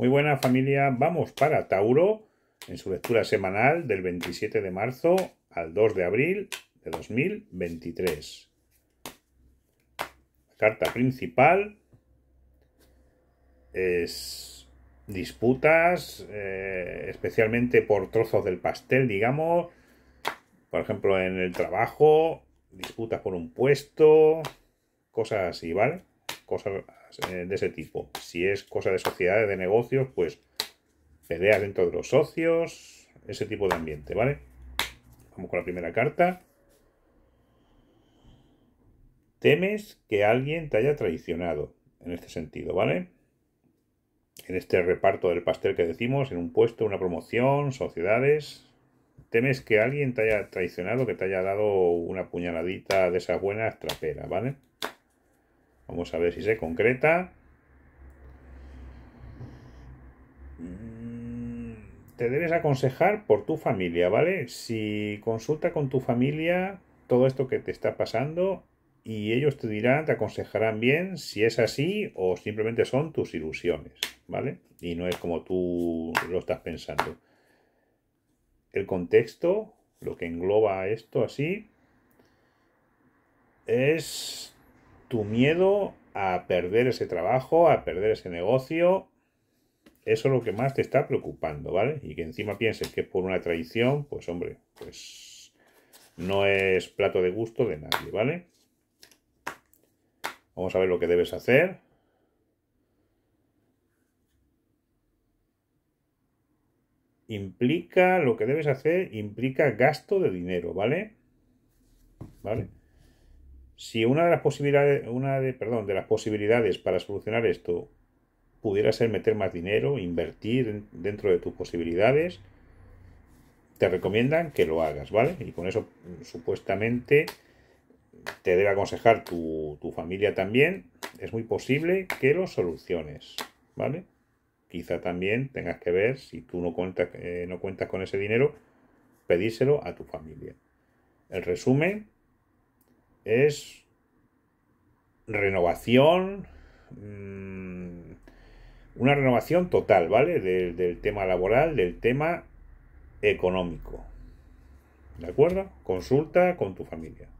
Muy buena familia, vamos para Tauro en su lectura semanal del 27 de marzo al 2 de abril de 2023. La carta principal es disputas, eh, especialmente por trozos del pastel, digamos, por ejemplo en el trabajo, disputas por un puesto, cosas así, ¿vale? Cosas eh, de ese tipo. Si es cosa de sociedades, de negocios, pues peleas dentro de los socios, ese tipo de ambiente, ¿vale? Vamos con la primera carta. Temes que alguien te haya traicionado en este sentido, ¿vale? En este reparto del pastel que decimos, en un puesto, una promoción, sociedades, temes que alguien te haya traicionado, que te haya dado una puñaladita de esas buenas traperas, ¿vale? Vamos a ver si se concreta. Mm, te debes aconsejar por tu familia, ¿vale? Si consulta con tu familia todo esto que te está pasando y ellos te dirán, te aconsejarán bien si es así o simplemente son tus ilusiones, ¿vale? Y no es como tú lo estás pensando. El contexto, lo que engloba esto así, es tu miedo a perder ese trabajo, a perder ese negocio. Eso es lo que más te está preocupando, ¿vale? Y que encima pienses que es por una traición, pues hombre, pues no es plato de gusto de nadie, ¿vale? Vamos a ver lo que debes hacer. Implica, lo que debes hacer implica gasto de dinero, ¿vale? ¿Vale? Si una de las posibilidades, una de, perdón, de las posibilidades para solucionar esto pudiera ser meter más dinero, invertir dentro de tus posibilidades, te recomiendan que lo hagas, ¿vale? Y con eso mm, supuestamente te debe aconsejar tu, familia también. Es muy posible que lo soluciones, ¿vale? Quizá también tengas que ver, si tú no cuentas, eh, no cuentas con ese dinero, pedírselo a tu familia. El resumen es renovación, mm, una renovación total, ¿vale? del tema laboral, del tema económico. ¿De acuerdo? Consulta con tu familia.